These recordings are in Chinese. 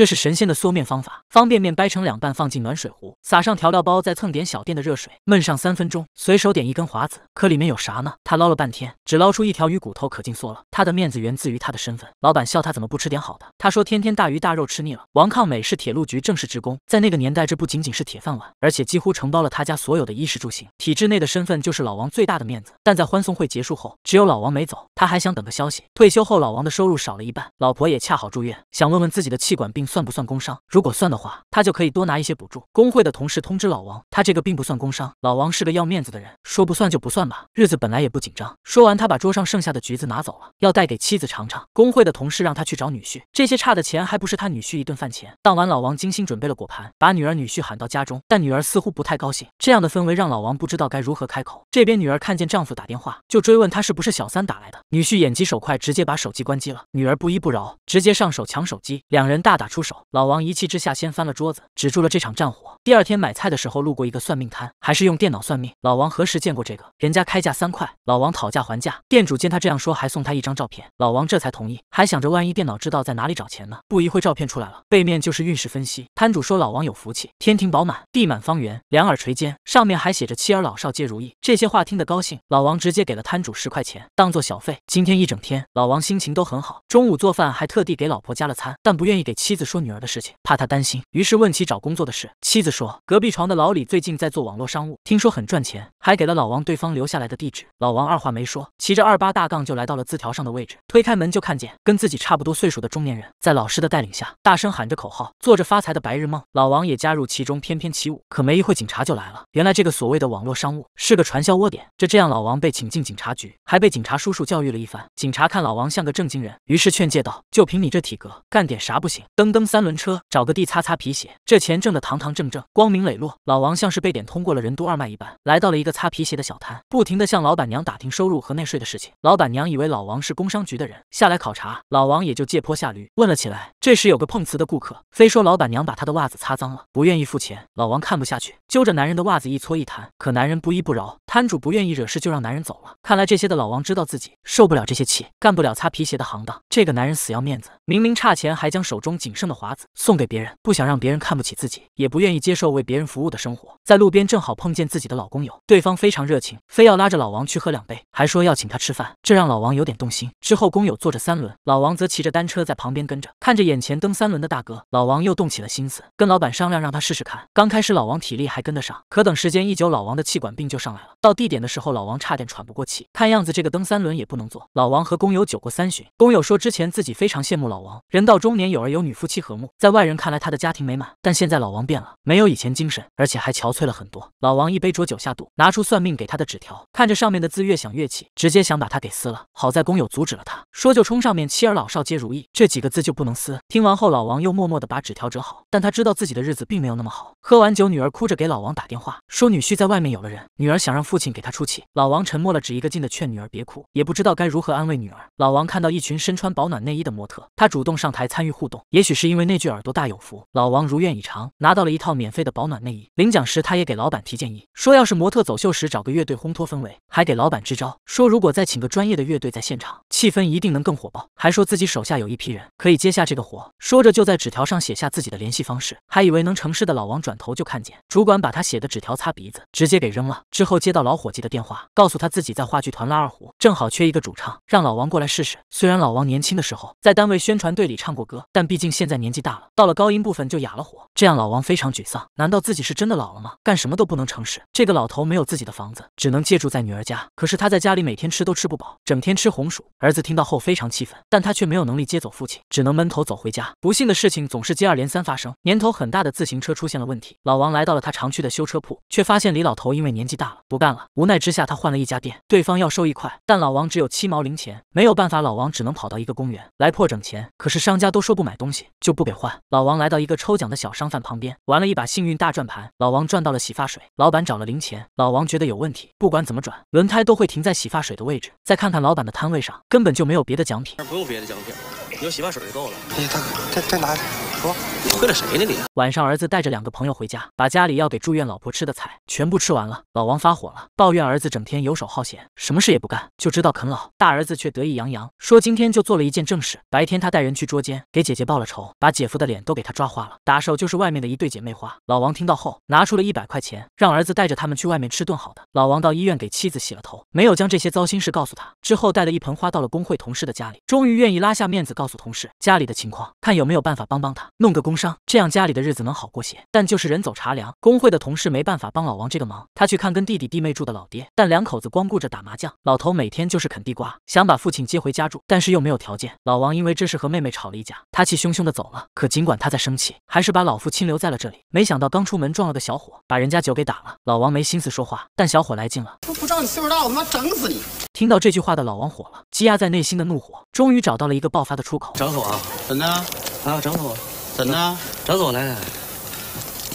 这是神仙的缩面方法，方便面掰成两半放进暖水壶，撒上调料包，再蹭点小店的热水，焖上三分钟，随手点一根华子。可里面有啥呢？他捞了半天，只捞出一条鱼骨头，可劲缩了。他的面子源自于他的身份。老板笑他怎么不吃点好的，他说天天大鱼大肉吃腻了。王抗美是铁路局正式职工，在那个年代，这不仅仅是铁饭碗，而且几乎承包了他家所有的衣食住行。体制内的身份就是老王最大的面子。但在欢送会结束后，只有老王没走，他还想等个消息。退休后老王的收入少了一半，老婆也恰好住院，想问问自己的气管病。算不算工伤？如果算的话，他就可以多拿一些补助。工会的同事通知老王，他这个并不算工伤。老王是个要面子的人，说不算就不算吧，日子本来也不紧张。说完，他把桌上剩下的橘子拿走了，要带给妻子尝尝。工会的同事让他去找女婿，这些差的钱还不是他女婿一顿饭钱。当晚，老王精心准备了果盘，把女儿、女婿喊到家中，但女儿似乎不太高兴，这样的氛围让老王不知道该如何开口。这边女儿看见丈夫打电话，就追问他是不是小三打来的。女婿眼疾手快，直接把手机关机了。女儿不依不饶，直接上手抢手机，两人大打出。出手，老王一气之下掀翻了桌子，止住了这场战火。第二天买菜的时候，路过一个算命摊，还是用电脑算命。老王何时见过这个？人家开价三块，老王讨价还价。店主见他这样说，还送他一张照片，老王这才同意。还想着万一电脑知道在哪里找钱呢？不一会，照片出来了，背面就是运势分析。摊主说老王有福气，天庭饱满，地满方圆，两耳垂肩，上面还写着妻儿老少皆如意。这些话听得高兴，老王直接给了摊主十块钱当做小费。今天一整天，老王心情都很好，中午做饭还特地给老婆加了餐，但不愿意给妻子。子说女儿的事情，怕他担心，于是问起找工作的事。妻子说，隔壁床的老李最近在做网络商务，听说很赚钱，还给了老王对方留下来的地址。老王二话没说，骑着二八大杠就来到了字条上的位置，推开门就看见跟自己差不多岁数的中年人，在老师的带领下，大声喊着口号，做着发财的白日梦。老王也加入其中，翩翩起舞。可没一会，警察就来了。原来这个所谓的网络商务是个传销窝点。这这样，老王被请进警察局，还被警察叔叔教育了一番。警察看老王像个正经人，于是劝诫道：“就凭你这体格，干点啥不行？”蹬三轮车，找个地擦擦皮鞋，这钱挣得堂堂正正，光明磊落。老王像是被点通过了任督二脉一般，来到了一个擦皮鞋的小摊，不停的向老板娘打听收入和纳税的事情。老板娘以为老王是工商局的人下来考察，老王也就借坡下驴问了起来。这时有个碰瓷的顾客，非说老板娘把他的袜子擦脏了，不愿意付钱。老王看不下去，揪着男人的袜子一搓一弹，可男人不依不饶。摊主不愿意惹事，就让男人走了。看来这些的老王知道自己受不了这些气，干不了擦皮鞋的行当。这个男人死要面子，明明差钱，还将手中仅剩的华子送给别人，不想让别人看不起自己，也不愿意接受为别人服务的生活。在路边正好碰见自己的老工友，对方非常热情，非要拉着老王去喝两杯，还说要请他吃饭，这让老王有点动心。之后工友坐着三轮，老王则骑着单车在旁边跟着，看着眼前蹬三轮的大哥，老王又动起了心思，跟老板商量让他试试看。刚开始老王体力还跟得上，可等时间一久，老王的气管病就上来了。到地点的时候，老王差点喘不过气。看样子这个蹬三轮也不能坐。老王和工友酒过三巡，工友说之前自己非常羡慕老王，人到中年有儿有女，夫妻和睦，在外人看来他的家庭美满。但现在老王变了，没有以前精神，而且还憔悴了很多。老王一杯浊酒下肚，拿出算命给他的纸条，看着上面的字越想越气，直接想把他给撕了。好在工友阻止了他，说就冲上面妻儿老少皆如意这几个字就不能撕。听完后，老王又默默地把纸条折好，但他知道自己的日子并没有那么好。喝完酒，女儿哭着给老王打电话，说女婿在外面有了人，女儿想让父亲给他出气，老王沉默了，只一个劲的劝女儿别哭，也不知道该如何安慰女儿。老王看到一群身穿保暖内衣的模特，他主动上台参与互动。也许是因为那句耳朵大有福，老王如愿以偿拿到了一套免费的保暖内衣。领奖时，他也给老板提建议，说要是模特走秀时找个乐队烘托氛围，还给老板支招，说如果再请个专业的乐队在现场，气氛一定能更火爆。还说自己手下有一批人可以接下这个活，说着就在纸条上写下自己的联系方式。还以为能成事的老王转头就看见主管把他写的纸条擦鼻子，直接给扔了。之后接到。老伙计的电话，告诉他自己在话剧团拉二胡，正好缺一个主唱，让老王过来试试。虽然老王年轻的时候在单位宣传队里唱过歌，但毕竟现在年纪大了，到了高音部分就哑了火。这样老王非常沮丧，难道自己是真的老了吗？干什么都不能成事。这个老头没有自己的房子，只能借住在女儿家。可是他在家里每天吃都吃不饱，整天吃红薯。儿子听到后非常气愤，但他却没有能力接走父亲，只能闷头走回家。不幸的事情总是接二连三发生，年头很大的自行车出现了问题，老王来到了他常去的修车铺，却发现李老头因为年纪大了不干。无奈之下，他换了一家店，对方要收一块，但老王只有七毛零钱，没有办法，老王只能跑到一个公园来破整钱。可是商家都说不买东西就不给换。老王来到一个抽奖的小商贩旁边，玩了一把幸运大转盘，老王转到了洗发水，老板找了零钱，老王觉得有问题，不管怎么转，轮胎都会停在洗发水的位置。再看看老板的摊位上，根本就没有别的奖品，不用别的奖品，有洗发水就够了。大哥，再再拿点，说。你喝着谁呢？你晚上儿子带着两个朋友回家，把家里要给住院老婆吃的菜全部吃完了。老王发火了，抱怨儿子整天游手好闲，什么事也不干，就知道啃老。大儿子却得意洋洋，说今天就做了一件正事，白天他带人去捉奸，给姐姐报了仇，把姐夫的脸都给他抓花了。打手就是外面的一对姐妹花。老王听到后，拿出了一百块钱，让儿子带着他们去外面吃顿好的。老王到医院给妻子洗了头，没有将这些糟心事告诉他。之后带了一盆花到了工会同事的家里，终于愿意拉下面子，告诉同事家里的情况，看有没有办法帮帮他弄个工。工伤，这样家里的日子能好过些。但就是人走茶凉，工会的同事没办法帮老王这个忙。他去看跟弟弟弟妹住的老爹，但两口子光顾着打麻将，老头每天就是啃地瓜。想把父亲接回家住，但是又没有条件。老王因为这事和妹妹吵了一架，他气汹汹的走了。可尽管他在生气，还是把老父亲留在了这里。没想到刚出门撞了个小伙，把人家酒给打了。老王没心思说话，但小伙来劲了，都不知道你岁数大，我他妈整死你！听到这句话的老王火了，积压在内心的怒火终于找到了一个爆发的出口。整我啊？怎么的？啊，整死我！怎么了，张总来了，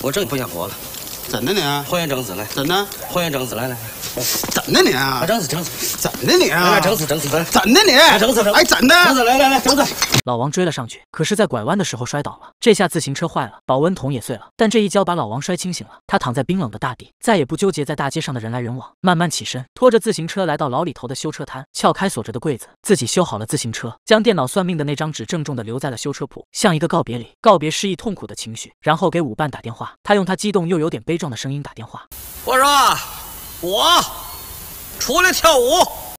我真不想活了。怎的你？换人整死来！怎的？换人整死来来来！怎的你？整死整死！怎的你？整死整死！怎的你？整死整哎，怎的？整死来来来整死！老王追了上去，可是，在拐弯的时候摔倒了。这下自行车坏了，保温桶也碎了。但这一跤把老王摔清醒了。他躺在冰冷的大地，再也不纠结在大街上的人来人往，慢慢起身，拖着自行车来到老李头的修车摊，撬开锁着的柜子，自己修好了自行车，将电脑算命的那张纸郑重的留在了修车铺，像一个告别礼，告别失意痛苦的情绪。然后给舞伴打电话，他用他激动又有点悲。悲壮的声音打电话，我说我出来跳舞，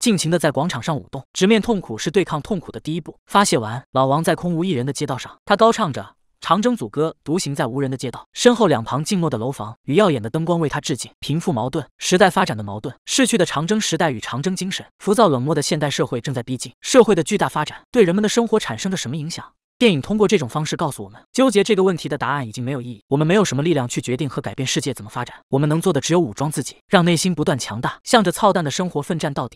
尽情的在广场上舞动，直面痛苦是对抗痛苦的第一步。发泄完，老王在空无一人的街道上，他高唱着《长征组歌》，独行在无人的街道，身后两旁静默的楼房与耀眼的灯光为他致敬。贫富矛盾、时代发展的矛盾、逝去的长征时代与长征精神，浮躁冷漠的现代社会正在逼近。社会的巨大发展对人们的生活产生着什么影响？电影通过这种方式告诉我们，纠结这个问题的答案已经没有意义。我们没有什么力量去决定和改变世界怎么发展，我们能做的只有武装自己，让内心不断强大，向着操蛋的生活奋战到底。